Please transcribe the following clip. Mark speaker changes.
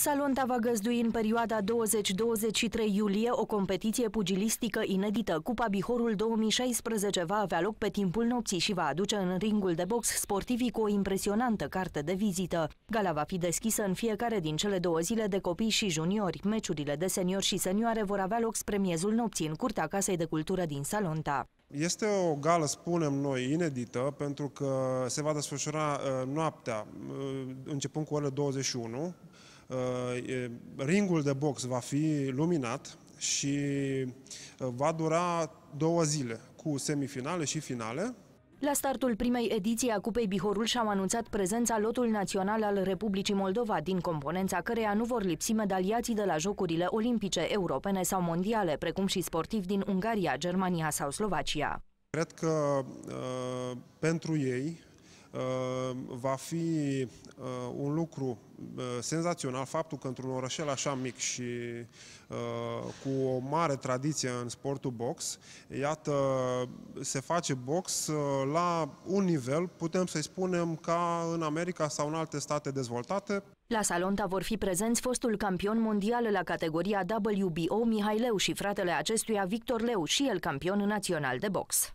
Speaker 1: Salonta va găzdui în perioada 20-23 iulie o competiție pugilistică inedită. Cupa Bihorul 2016 va avea loc pe timpul nopții și va aduce în ringul de box sportivii cu o impresionantă carte de vizită. Gala va fi deschisă în fiecare din cele două zile de copii și juniori. Meciurile de seniori și senioare vor avea loc spre miezul nopții în curtea Casei de Cultură din Salonta.
Speaker 2: Este o gală, spunem noi, inedită, pentru că se va desfășura uh, noaptea, uh, începând cu orele 21, Uh, ringul de box va fi luminat și uh, va dura două zile cu semifinale și finale.
Speaker 1: La startul primei ediții a Cupei Bihorul și-am anunțat prezența lotul național al Republicii Moldova, din componența căreia nu vor lipsi medaliații de la Jocurile Olimpice, Europene sau Mondiale, precum și sportivi din Ungaria, Germania sau Slovacia.
Speaker 2: Cred că uh, pentru ei Uh, va fi uh, un lucru uh, senzațional faptul că într-un orășel așa mic și cu o mare tradiție în sportul box, iată, se face box la un nivel, putem să-i spunem, ca în America sau în alte state dezvoltate.
Speaker 1: La Salonta vor fi prezenți fostul campion mondial la categoria WBO Mihai Leu și fratele acestuia Victor Leu, și el campion național de box.